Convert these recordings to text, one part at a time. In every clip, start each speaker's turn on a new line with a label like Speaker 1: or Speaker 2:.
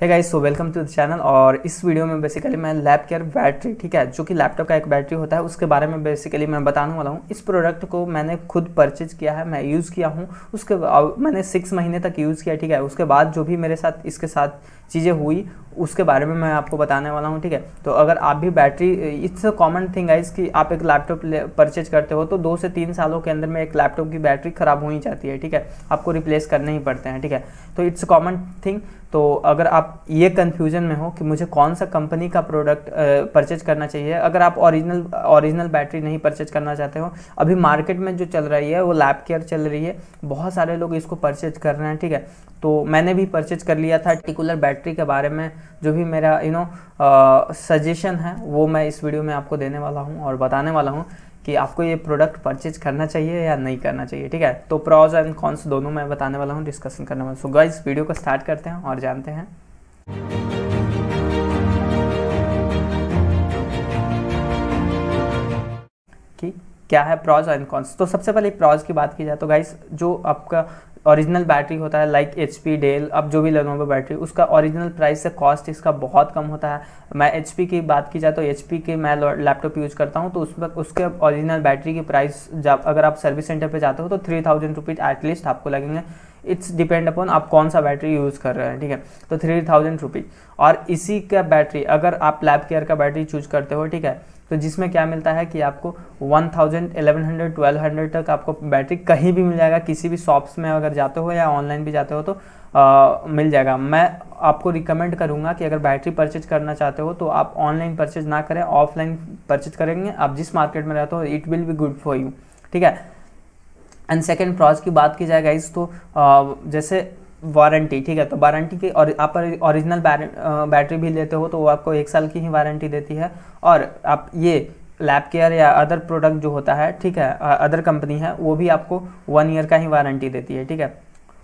Speaker 1: है guys so welcome to the channel और इस वीडियो में बेसिकली मैं लैब केयर बैटरी ठीक है जो कि लैपटॉप का एक बैटरी होता है उसके बारे में बेसिकली मैं बताने वाला हूँ इस प्रोडक्ट को मैंने खुद परचेज किया है मैं यूज़ किया हूँ उसके मैंने सिक्स महीने तक यूज़ किया ठीक है उसके बाद जो भी मेरे साथ इसके साथ चीज़ें हुई उसके बारे में मैं आपको बताने वाला हूँ ठीक है तो अगर आप भी battery it's a common thing आइज कि आप एक लैपटॉप परचेज करते हो तो दो से तीन सालों के अंदर में एक लैपटॉप की बैटरी ख़राब हो ही जाती है ठीक है आपको रिप्लेस करने ही पड़ते हैं ठीक है तो इट्स अ कॉमन थिंग तो अगर आप ये कन्फ्यूजन में हो कि मुझे कौन सा कंपनी का प्रोडक्ट परचेज करना चाहिए अगर आप ओरिजिनल ओरिजिनल बैटरी नहीं परचेज करना चाहते हो अभी मार्केट में जो चल रही है वो लैब केयर चल रही है बहुत सारे लोग इसको परचेज कर रहे हैं ठीक है तो मैंने भी परचेज कर लिया था पर्टिकुलर बैटरी फैक्ट्री के बारे में जो भी मेरा यू नो सजेशन है वो मैं इस वीडियो में आपको देने वाला हूँ और बताने वाला हूँ कि आपको ये प्रोडक्ट परचेज करना चाहिए या नहीं करना चाहिए ठीक है तो प्रॉज एंड कॉन्स दोनों मैं बताने वाला हूँ डिस्कशन करने वाला हूँ सो गाइज वीडियो को स्टार्ट करते हैं और जानते हैं कि क्या है प्रॉज एंड कॉन्स तो सबसे पहले प्रॉज की बात की जाए तो गाइस जो आपका ओरिजिनल बैटरी होता है लाइक एच पी डेल अब जो भी लेनोवो बैटरी उसका ओरिजिनल प्राइस से कॉस्ट इसका बहुत कम होता है मैं एच पी की बात की जाए तो एच पी के मैं लैपटॉप यूज़ करता हूँ तो उसमें उसके ओरिजिनल बैटरी की प्राइस जब अगर आप सर्विस सेंटर पर जाते हो तो थ्री थाउजेंड रुपीज़ एटलीस्ट आपको लगेंगे इट्स डिपेंड अपॉन आप कौन सा बैटरी यूज़ कर रहे हैं ठीक है तो थ्री थाउजेंड रुपीज़ और इसी का बैटरी अगर आप लैब केयर का बैटरी चूज करते हो ठीक है तो जिसमें क्या मिलता है कि आपको one thousand eleven hundred twelve hundred तक आपको बैटरी कहीं भी मिल जाएगा किसी भी शॉप्स में अगर जाते हो या ऑनलाइन भी जाते हो तो आ, मिल जाएगा मैं आपको रिकमेंड करूँगा कि अगर बैटरी परचेज करना चाहते हो तो आप ऑनलाइन परचेज ना करें ऑफलाइन परचेज करेंगे आप जिस मार्केट में रहते हो it will be good for you ठीक है एंड सेकेंड प्रॉज की बात की जाए गाइज तो जैसे वारंटी ठीक है तो वारंटी की और आप ओरिजिनल बैटरी भी लेते हो तो वो आपको एक साल की ही वारंटी देती है और आप ये लैब केयर या अदर प्रोडक्ट जो होता है ठीक है अदर कंपनी है वो भी आपको वन ईयर का ही वारंटी देती है ठीक है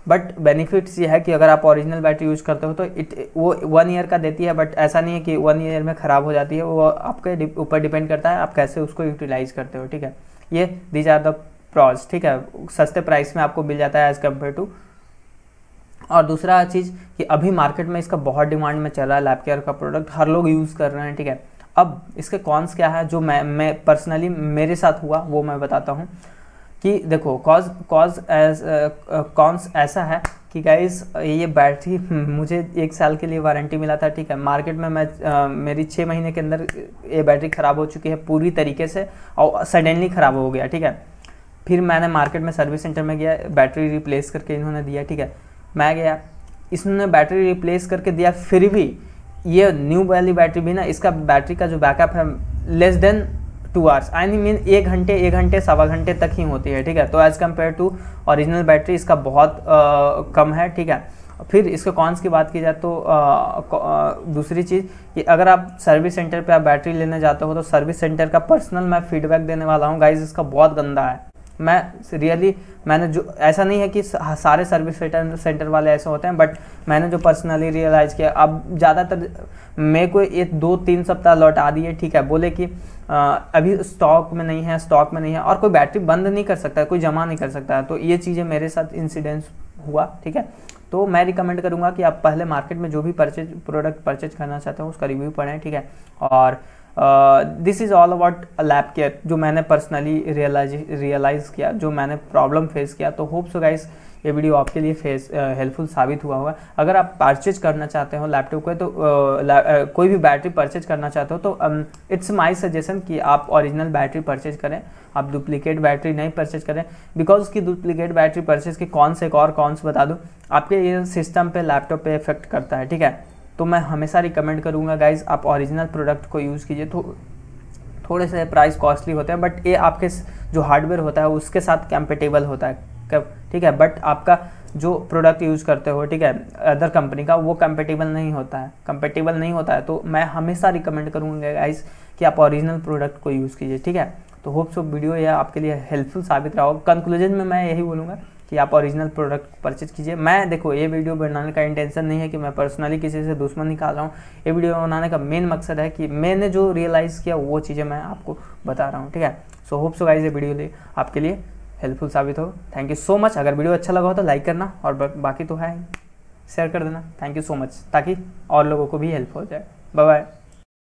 Speaker 1: बट बेनिफिट्स ये है कि अगर आप ओरिजिनल बैटरी यूज़ करते हो तो इट वो वन ईयर का देती है बट ऐसा नहीं है कि वन ईयर में ख़राब हो जाती है वो आपके ऊपर डिपेंड करता है आप कैसे उसको यूटिलाइज़ करते हो ठीक है ये दीज आर द प्रॉज ठीक है सस्ते प्राइस में आपको मिल जाता है एज़ कम्पेयर टू और दूसरा चीज़ कि अभी मार्केट में इसका बहुत डिमांड में चल रहा है लैब केयर का प्रोडक्ट हर लोग यूज़ कर रहे हैं ठीक है अब इसके कॉन्स क्या है जो मैं मैं पर्सनली मेरे साथ हुआ वो मैं बताता हूँ कि देखो कॉज कॉज कॉन्स ऐसा है कि गाइस ये बैटरी मुझे एक साल के लिए वारंटी मिला था ठीक है मार्केट में मैं आ, uh, मेरी छः महीने के अंदर ये बैटरी ख़राब हो चुकी है पूरी तरीके से और सडनली ख़राब हो गया ठीक है फिर मैंने मार्केट में सर्विस सेंटर में गया बैटरी रिप्लेस करके इन्होंने दिया ठीक है मैं गया इसने बैटरी रिप्लेस करके दिया फिर भी ये न्यू वाली बैटरी भी ना इसका बैटरी का जो बैकअप है less than two hours I mean एक घंटे एक घंटे सवा घंटे तक ही होती है ठीक है तो as compare to original battery इसका बहुत आ, कम है ठीक है फिर इसके कॉन्स की बात की जाए तो आ, आ, दूसरी चीज़ कि अगर आप सर्विस सेंटर पे आप बैटरी लेने जाते हो तो सर्विस सेंटर का पर्सनल मैं फीडबैक देने वाला हूँ गाइज इसका बहुत गंदा है मैं रियली मैंने जो ऐसा नहीं है कि हाँ, सारे सर्विस सेंटर वाले ऐसे होते हैं बट मैंने जो पर्सनली रियलाइज़ किया अब ज़्यादातर मेरे को एक दो तीन सप्ताह लौट आ ठीक है बोले कि आ, अभी स्टॉक में नहीं है स्टॉक में नहीं है और कोई बैटरी बंद नहीं कर सकता कोई जमा नहीं कर सकता है तो ये चीज़ें मेरे साथ इंसिडेंस हुआ ठीक है तो मैं रिकमेंड करूँगा कि आप पहले मार्केट में जो भी परचेज प्रोडक्ट परचेज करना चाहते हो उसका रिव्यू पढ़ें ठीक है और this is all about Lapcare जो मैंने पर्सनली रियलाइज रियलाइज़ किया जो मैंने प्रॉब्लम फेस किया तो होप्स गाइज़ ये वीडियो आपके लिए फेस हेल्पफुल साबित हुआ होगा अगर आप परचेज करना चाहते हो लैपटॉप को तो आ, कोई भी बैटरी परचेज करना चाहते हो तो इट्स माई सजेशन कि आप ओरिजिनल बैटरी परचेज करें आप डुप्लीकेट बैटरी नहीं परचेज करें बिकॉज उसकी डुप्लीकेट बैटरी परचेज के कौन से एक और कौन से बता दूँ आपके ये सिस्टम पर लैपटॉप पर इफेक्ट करता है ठीक है तो मैं हमेशा रिकमेंड करूँगा गाइज आप ओरिजिनल प्रोडक्ट को यूज़ कीजिए तो थोड़े से प्राइस कॉस्टली होते हैं बट ये आपके जो हार्डवेयर होता है उसके साथ कंपेटेबल होता है ठीक है बट आपका जो प्रोडक्ट यूज़ करते हो ठीक है अदर कंपनी का वो कंपेटेबल नहीं होता है कंपेटेबल नहीं होता है तो मैं हमेशा रिकमेंड करूँगा गाइस कि आप ओरिजिनल प्रोडक्ट को यूज़ कीजिए ठीक है तो होप्स सो वीडियो यह आपके लिए हेल्पफुल साबित रहा हो कंक्लूजन में मैं यही बोलूँगा कि आप ओरिजिनल प्रोडक्ट परचेज कीजिए मैं देखो ये वीडियो बनाने का इंटेंशन नहीं है कि मैं पर्सनली किसी से दुश्मन निकाल रहा हूँ ये वीडियो बनाने का मेन मकसद है कि मैंने जो रियलाइज़ किया वो चीज़ें मैं आपको बता रहा हूँ ठीक है सो होप सो गाइज ये वीडियो लिए आपके लिए हेल्पफुल साबित हो थैंक यू सो मच अगर वीडियो अच्छा लगा हो तो लाइक करना और बाकी तो है शेयर कर देना थैंक यू सो मच ताकि और लोगों को भी हेल्प हो जाए बाय बाय